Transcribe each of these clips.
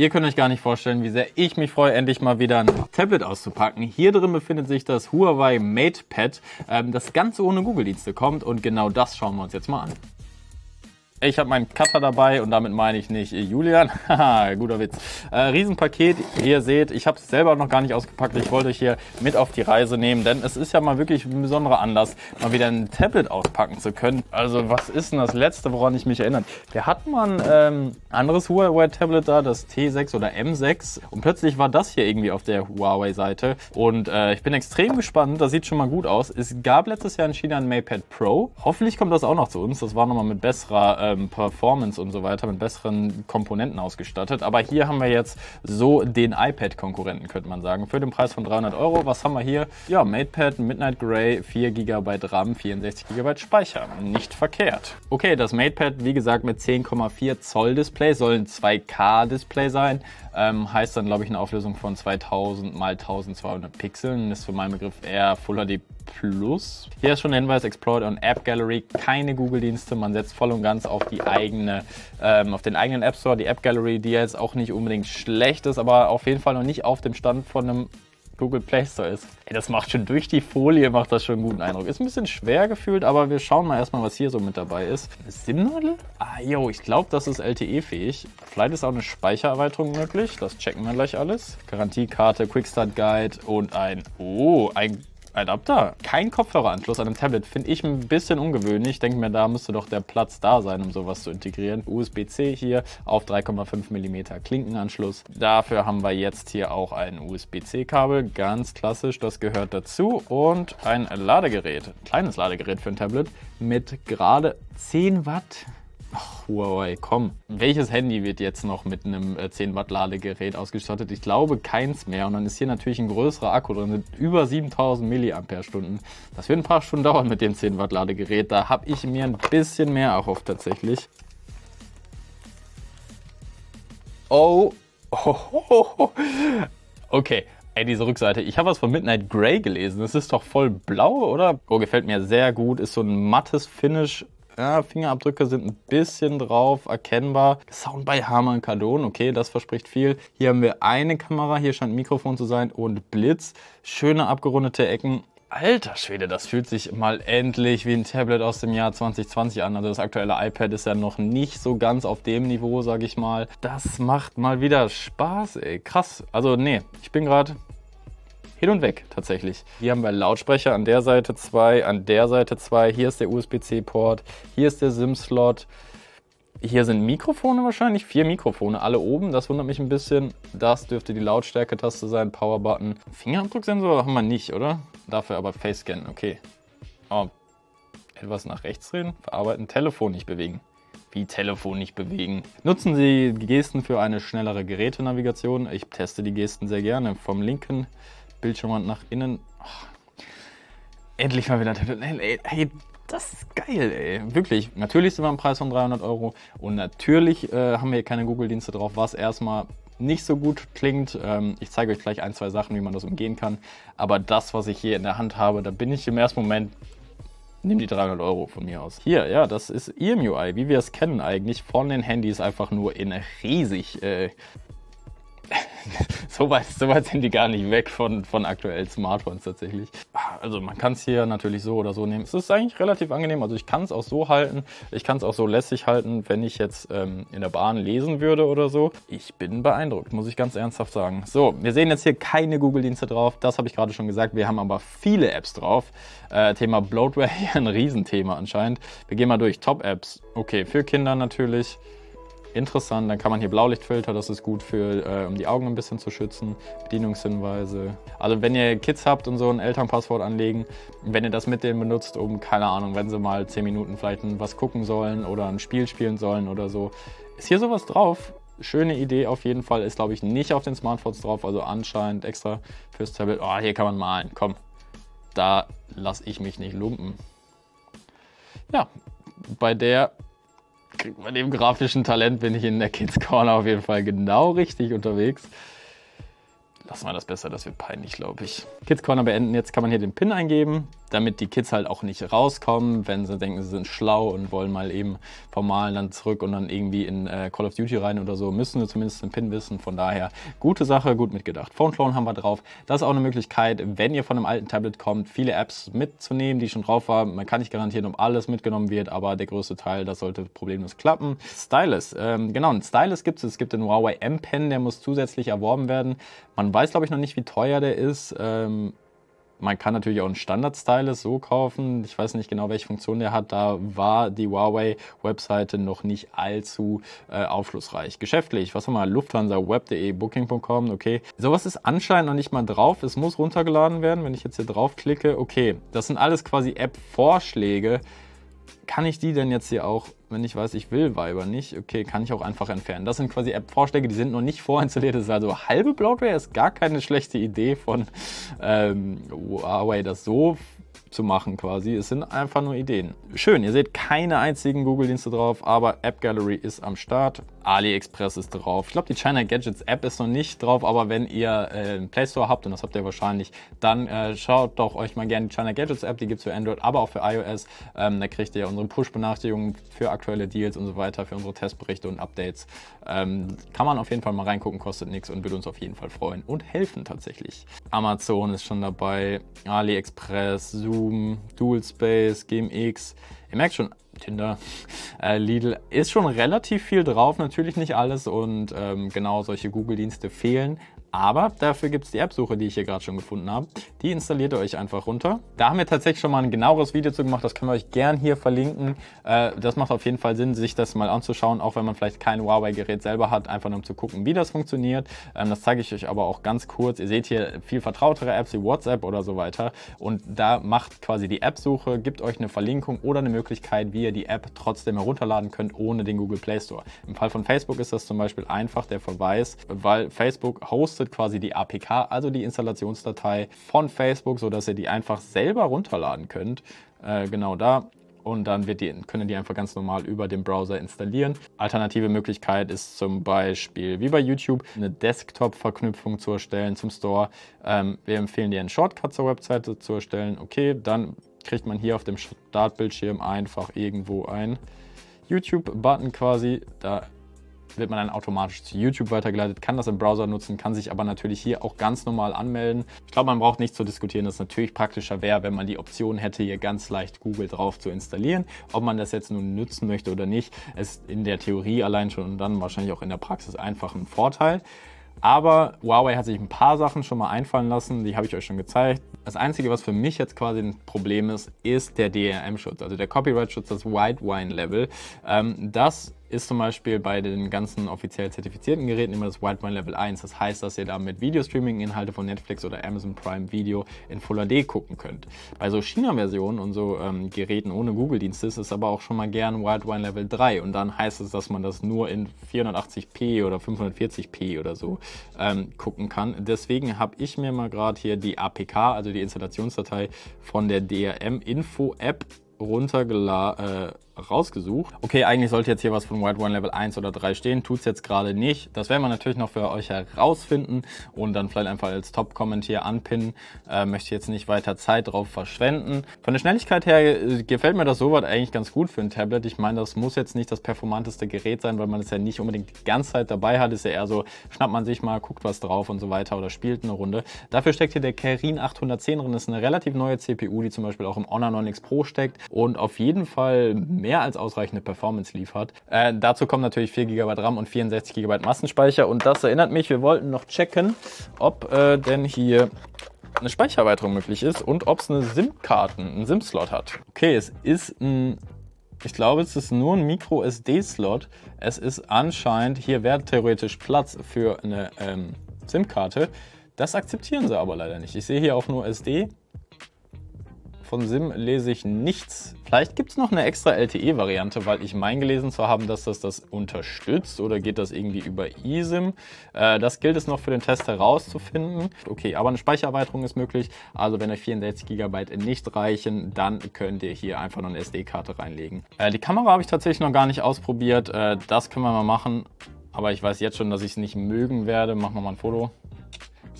Ihr könnt euch gar nicht vorstellen, wie sehr ich mich freue, endlich mal wieder ein Tablet auszupacken. Hier drin befindet sich das Huawei MatePad, ähm, das ganz ohne Google-Dienste kommt und genau das schauen wir uns jetzt mal an. Ich habe meinen Cutter dabei und damit meine ich nicht äh, Julian. Haha, guter Witz. Äh, Riesenpaket, ihr seht. Ich habe es selber noch gar nicht ausgepackt. Ich wollte euch hier mit auf die Reise nehmen, denn es ist ja mal wirklich ein besonderer Anlass, mal wieder ein Tablet auspacken zu können. Also was ist denn das Letzte, woran ich mich erinnere? Wir hatten mal ein ähm, anderes Huawei-Tablet da, das T6 oder M6. Und plötzlich war das hier irgendwie auf der Huawei-Seite. Und äh, ich bin extrem gespannt. Das sieht schon mal gut aus. Es gab letztes Jahr in China ein MayPad Pro. Hoffentlich kommt das auch noch zu uns. Das war nochmal mit besserer... Äh, ähm, Performance und so weiter mit besseren Komponenten ausgestattet. Aber hier haben wir jetzt so den iPad-Konkurrenten, könnte man sagen, für den Preis von 300 Euro. Was haben wir hier? Ja, MatePad Midnight Gray, 4 GB RAM, 64 GB Speicher. Nicht verkehrt. Okay, das MatePad, wie gesagt, mit 10,4 Zoll Display soll ein 2K-Display sein. Ähm, heißt dann, glaube ich, eine Auflösung von 2000 mal 1200 Pixeln. Ist für meinen Begriff eher Full HD Plus. Hier ist schon der Hinweis: Explored und App Gallery, keine Google-Dienste. Man setzt voll und ganz auf auf die eigene, ähm, auf den eigenen App Store, die App Gallery, die jetzt auch nicht unbedingt schlecht ist, aber auf jeden Fall noch nicht auf dem Stand von einem Google Play Store ist. Ey, das macht schon durch die Folie, macht das schon einen guten Eindruck. Ist ein bisschen schwer gefühlt, aber wir schauen mal erstmal, was hier so mit dabei ist. Eine SIM-Nadel? Ah, yo, ich glaube, das ist LTE-fähig. Vielleicht ist auch eine Speichererweiterung möglich. Das checken wir gleich alles. Garantiekarte, Quick Start Guide und ein, oh, ein Adapter. Kein Kopfhöreranschluss an einem Tablet finde ich ein bisschen ungewöhnlich. Ich denke mir, da müsste doch der Platz da sein, um sowas zu integrieren. USB-C hier auf 3,5 mm Klinkenanschluss. Dafür haben wir jetzt hier auch ein USB-C-Kabel. Ganz klassisch, das gehört dazu. Und ein Ladegerät, kleines Ladegerät für ein Tablet mit gerade 10 Watt. Ach, Huawei, komm. Welches Handy wird jetzt noch mit einem 10 äh, Watt Ladegerät ausgestattet? Ich glaube keins mehr. Und dann ist hier natürlich ein größerer Akku drin mit über 7000 milliampere Das wird ein paar Stunden dauern mit dem 10 Watt Ladegerät. Da habe ich mir ein bisschen mehr erhofft tatsächlich. Oh. oh. Okay. Ey, diese Rückseite. Ich habe was von Midnight Grey gelesen. Es ist doch voll blau, oder? Oh, gefällt mir sehr gut. Ist so ein mattes Finish ja, Fingerabdrücke sind ein bisschen drauf, erkennbar. Sound bei Harman Kardon, okay, das verspricht viel. Hier haben wir eine Kamera, hier scheint ein Mikrofon zu sein und Blitz. Schöne abgerundete Ecken. Alter Schwede, das fühlt sich mal endlich wie ein Tablet aus dem Jahr 2020 an. Also das aktuelle iPad ist ja noch nicht so ganz auf dem Niveau, sage ich mal. Das macht mal wieder Spaß, ey. Krass. Also nee, ich bin gerade hin und weg tatsächlich. Hier haben wir Lautsprecher an der Seite 2, an der Seite 2. Hier ist der USB-C-Port, hier ist der SIM-Slot. Hier sind Mikrofone wahrscheinlich, vier Mikrofone, alle oben. Das wundert mich ein bisschen. Das dürfte die Lautstärke-Taste sein, Power-Button. Fingerabdrucksensor haben wir nicht, oder? Dafür aber Face-Scan, okay. Oh, etwas nach rechts drehen, verarbeiten, Telefon nicht bewegen. Wie Telefon nicht bewegen. Nutzen Sie Gesten für eine schnellere Gerätenavigation. Ich teste die Gesten sehr gerne. Vom linken Bildschirmrand nach innen. Oh. Endlich mal wieder Tablet. Hey, hey, das ist geil, ey. Wirklich. Natürlich sind wir im Preis von 300 Euro und natürlich äh, haben wir hier keine Google-Dienste drauf, was erstmal nicht so gut klingt. Ähm, ich zeige euch gleich ein, zwei Sachen, wie man das umgehen kann. Aber das, was ich hier in der Hand habe, da bin ich im ersten Moment Nimm die 300 Euro von mir aus. Hier, ja, das ist EMUI, wie wir es kennen eigentlich. Von den Handys einfach nur in riesig. Äh, so, weit, so weit sind die gar nicht weg von, von aktuellen Smartphones tatsächlich. Also man kann es hier natürlich so oder so nehmen. Es ist eigentlich relativ angenehm. Also ich kann es auch so halten. Ich kann es auch so lässig halten, wenn ich jetzt ähm, in der Bahn lesen würde oder so. Ich bin beeindruckt, muss ich ganz ernsthaft sagen. So, wir sehen jetzt hier keine Google-Dienste drauf. Das habe ich gerade schon gesagt. Wir haben aber viele Apps drauf. Äh, Thema Bloatware hier ein Riesenthema anscheinend. Wir gehen mal durch. Top-Apps. Okay, für Kinder natürlich interessant. Dann kann man hier Blaulichtfilter, das ist gut für, äh, um die Augen ein bisschen zu schützen, Bedienungshinweise. Also wenn ihr Kids habt und so ein Elternpasswort anlegen, wenn ihr das mit denen benutzt, um, keine Ahnung, wenn sie mal 10 Minuten vielleicht was gucken sollen oder ein Spiel spielen sollen oder so, ist hier sowas drauf. Schöne Idee auf jeden Fall, ist glaube ich nicht auf den Smartphones drauf, also anscheinend extra fürs Tablet. Oh, hier kann man malen, komm, da lasse ich mich nicht lumpen. Ja, bei der kriegt man dem grafischen Talent, bin ich in der Kids Corner auf jeden Fall genau richtig unterwegs. Lassen wir das besser, das wird peinlich, glaube ich. Kids Corner beenden. Jetzt kann man hier den Pin eingeben damit die Kids halt auch nicht rauskommen, wenn sie denken, sie sind schlau und wollen mal eben vom dann zurück und dann irgendwie in äh, Call of Duty rein oder so, müssen sie zumindest den PIN wissen. Von daher, gute Sache, gut mitgedacht. Phone Clone haben wir drauf. Das ist auch eine Möglichkeit, wenn ihr von einem alten Tablet kommt, viele Apps mitzunehmen, die schon drauf waren. Man kann nicht garantieren, ob alles mitgenommen wird, aber der größte Teil, das sollte problemlos klappen. Stylus, ähm, genau, ein Stylus gibt es. Es gibt den Huawei M-Pen, der muss zusätzlich erworben werden. Man weiß, glaube ich, noch nicht, wie teuer der ist. Ähm, man kann natürlich auch ein Standard-Stylus so kaufen. Ich weiß nicht genau, welche Funktion der hat. Da war die Huawei-Webseite noch nicht allzu äh, aufschlussreich. Geschäftlich, was haben wir? Lufthansa, web.de, booking.com, okay. Sowas ist anscheinend noch nicht mal drauf. Es muss runtergeladen werden. Wenn ich jetzt hier draufklicke. okay. Das sind alles quasi App-Vorschläge kann ich die denn jetzt hier auch, wenn ich weiß, ich will Viber nicht, okay, kann ich auch einfach entfernen. Das sind quasi App-Vorschläge, die sind noch nicht vorinstalliert. Das ist also halbe Bloodware, ist gar keine schlechte Idee von ähm, Huawei, das so zu machen quasi. Es sind einfach nur Ideen. Schön, ihr seht keine einzigen Google-Dienste drauf, aber App Gallery ist am Start. AliExpress ist drauf. Ich glaube, die China Gadgets App ist noch nicht drauf, aber wenn ihr äh, einen Play Store habt, und das habt ihr wahrscheinlich, dann äh, schaut doch euch mal gerne die China Gadgets App, die gibt es für Android, aber auch für iOS. Ähm, da kriegt ihr unsere Push-Benachrichtigungen für aktuelle Deals und so weiter, für unsere Testberichte und Updates. Ähm, kann man auf jeden Fall mal reingucken, kostet nichts und würde uns auf jeden Fall freuen und helfen tatsächlich. Amazon ist schon dabei, AliExpress, Zoom, Dual Space, GMX. Ihr merkt schon, Tinder, äh, Lidl ist schon relativ viel drauf, natürlich nicht alles und ähm, genau solche Google-Dienste fehlen, aber dafür gibt es die App-Suche, die ich hier gerade schon gefunden habe. Die installiert ihr euch einfach runter. Da haben wir tatsächlich schon mal ein genaueres Video zu gemacht. Das können wir euch gern hier verlinken. Äh, das macht auf jeden Fall Sinn, sich das mal anzuschauen, auch wenn man vielleicht kein Huawei-Gerät selber hat, einfach nur um zu gucken, wie das funktioniert. Ähm, das zeige ich euch aber auch ganz kurz. Ihr seht hier viel vertrautere Apps wie WhatsApp oder so weiter. Und da macht quasi die App-Suche, gibt euch eine Verlinkung oder eine Möglichkeit, wie ihr die App trotzdem herunterladen könnt, ohne den Google Play Store. Im Fall von Facebook ist das zum Beispiel einfach der Verweis, weil Facebook hostet hostet quasi die APK, also die Installationsdatei von Facebook, sodass ihr die einfach selber runterladen könnt. Äh, genau da. Und dann die, können die einfach ganz normal über den Browser installieren. Alternative Möglichkeit ist zum Beispiel, wie bei YouTube, eine Desktop-Verknüpfung zu erstellen zum Store. Ähm, wir empfehlen dir einen Shortcut zur Webseite zu erstellen. Okay, dann kriegt man hier auf dem Startbildschirm einfach irgendwo einen YouTube-Button quasi. Da wird man dann automatisch zu YouTube weitergeleitet, kann das im Browser nutzen, kann sich aber natürlich hier auch ganz normal anmelden. Ich glaube, man braucht nicht zu diskutieren, dass es natürlich praktischer wäre, wenn man die Option hätte, hier ganz leicht Google drauf zu installieren. Ob man das jetzt nun nutzen möchte oder nicht, ist in der Theorie allein schon und dann wahrscheinlich auch in der Praxis einfach ein Vorteil. Aber Huawei hat sich ein paar Sachen schon mal einfallen lassen, die habe ich euch schon gezeigt. Das Einzige, was für mich jetzt quasi ein Problem ist, ist der DRM-Schutz, also der Copyright-Schutz, das White Wine-Level. Ähm, das ist zum Beispiel bei den ganzen offiziell zertifizierten Geräten immer das Wideband Level 1. Das heißt, dass ihr da mit Videostreaming-Inhalte von Netflix oder Amazon Prime Video in Full HD gucken könnt. Bei so China-Versionen und so ähm, Geräten ohne Google-Dienste ist es aber auch schon mal gern Wideband Level 3 und dann heißt es, dass man das nur in 480p oder 540p oder so ähm, gucken kann. Deswegen habe ich mir mal gerade hier die APK, also die Installationsdatei von der DRM-Info-App runtergeladen. Äh, rausgesucht. Okay, eigentlich sollte jetzt hier was von White One Level 1 oder 3 stehen, tut es jetzt gerade nicht. Das werden wir natürlich noch für euch herausfinden und dann vielleicht einfach als Top-Comment hier anpinnen. Äh, möchte jetzt nicht weiter Zeit drauf verschwenden. Von der Schnelligkeit her äh, gefällt mir das soweit eigentlich ganz gut für ein Tablet. Ich meine, das muss jetzt nicht das performanteste Gerät sein, weil man es ja nicht unbedingt die ganze Zeit dabei hat. Ist ja eher so, schnappt man sich mal, guckt was drauf und so weiter oder spielt eine Runde. Dafür steckt hier der Kerin 810 drin. Das ist eine relativ neue CPU, die zum Beispiel auch im Honor 9X Pro steckt und auf jeden Fall mehr mehr als ausreichende Performance liefert. Äh, dazu kommen natürlich 4 GB RAM und 64 GB Massenspeicher. Und das erinnert mich, wir wollten noch checken, ob äh, denn hier eine Speichererweiterung möglich ist und ob es eine SIM-Karten, einen SIM-Slot hat. Okay, es ist ein ich glaube, es ist nur ein Micro SD-Slot. Es ist anscheinend, hier wäre theoretisch Platz für eine ähm, SIM-Karte. Das akzeptieren sie aber leider nicht. Ich sehe hier auch nur SD von SIM lese ich nichts. Vielleicht gibt es noch eine extra LTE-Variante, weil ich mein gelesen zu haben, dass das das unterstützt oder geht das irgendwie über eSIM. Äh, das gilt es noch für den Test herauszufinden. Okay, aber eine Speichererweiterung ist möglich. Also wenn euch 64 GB nicht reichen, dann könnt ihr hier einfach noch eine SD-Karte reinlegen. Äh, die Kamera habe ich tatsächlich noch gar nicht ausprobiert. Äh, das können wir mal machen. Aber ich weiß jetzt schon, dass ich es nicht mögen werde. Machen wir mal ein Foto.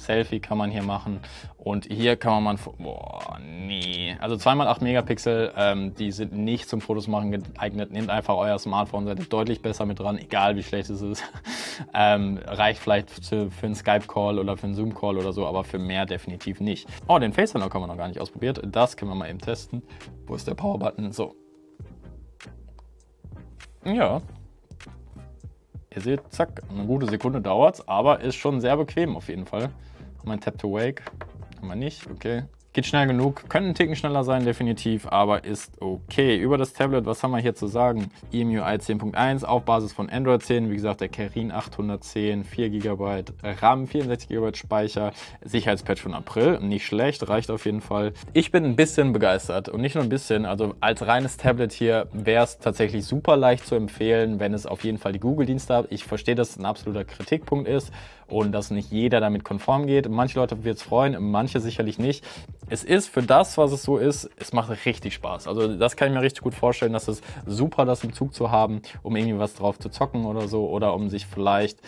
Selfie kann man hier machen und hier kann man, boah, nee. Also 2x8 Megapixel, ähm, die sind nicht zum Fotos machen geeignet. Nehmt einfach euer Smartphone, seid deutlich besser mit dran, egal wie schlecht es ist. ähm, reicht vielleicht für, für einen Skype-Call oder für einen Zoom-Call oder so, aber für mehr definitiv nicht. Oh, den FaceTime haben wir noch gar nicht ausprobiert. Das können wir mal eben testen. Wo ist der Power-Button? So. Ja, Ihr seht, zack, eine gute Sekunde dauert es, aber ist schon sehr bequem auf jeden Fall. Mein Tap to Wake, haben wir nicht, okay. Geht schnell genug, können einen Ticken schneller sein, definitiv, aber ist okay. Über das Tablet, was haben wir hier zu sagen? EMUI 10.1 auf Basis von Android 10, wie gesagt, der Kerin 810, 4 GB RAM, 64 GB Speicher, Sicherheitspatch von April, nicht schlecht, reicht auf jeden Fall. Ich bin ein bisschen begeistert und nicht nur ein bisschen, also als reines Tablet hier wäre es tatsächlich super leicht zu empfehlen, wenn es auf jeden Fall die Google-Dienste hat. Ich verstehe, dass es ein absoluter Kritikpunkt ist, und dass nicht jeder damit konform geht. Manche Leute wird es freuen, manche sicherlich nicht. Es ist für das, was es so ist, es macht richtig Spaß. Also das kann ich mir richtig gut vorstellen, dass es super, das im Zug zu haben, um irgendwie was drauf zu zocken oder so oder um sich vielleicht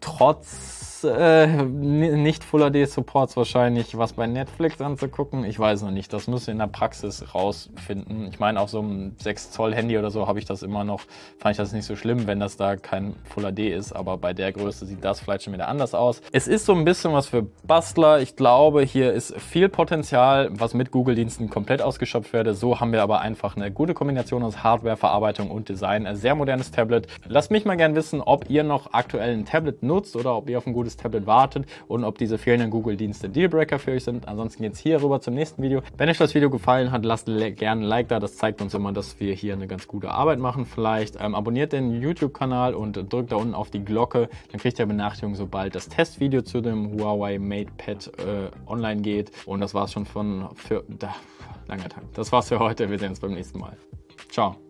trotz äh, nicht Full HD Supports wahrscheinlich was bei Netflix anzugucken. Ich weiß noch nicht, das müssen wir in der Praxis rausfinden. Ich meine, auf so einem 6 Zoll Handy oder so habe ich das immer noch, fand ich das nicht so schlimm, wenn das da kein Full HD ist, aber bei der Größe sieht das vielleicht schon wieder anders aus. Es ist so ein bisschen was für Bastler. Ich glaube, hier ist viel Potenzial, was mit Google Diensten komplett ausgeschöpft werde. So haben wir aber einfach eine gute Kombination aus Hardware, Verarbeitung und Design. Ein sehr modernes Tablet. Lasst mich mal gerne wissen, ob ihr noch aktuell ein Tablet nutzt oder ob ihr auf ein gutes Tablet wartet und ob diese fehlenden Google-Dienste Dealbreaker für euch sind. Ansonsten geht es hier rüber zum nächsten Video. Wenn euch das Video gefallen hat, lasst gerne ein Like da. Das zeigt uns immer, dass wir hier eine ganz gute Arbeit machen. Vielleicht ähm, abonniert den YouTube-Kanal und drückt da unten auf die Glocke. Dann kriegt ihr Benachrichtigung, sobald das Testvideo zu dem Huawei MatePad äh, online geht. Und das war es schon von für da, langer Tag. Das war's für heute. Wir sehen uns beim nächsten Mal. Ciao.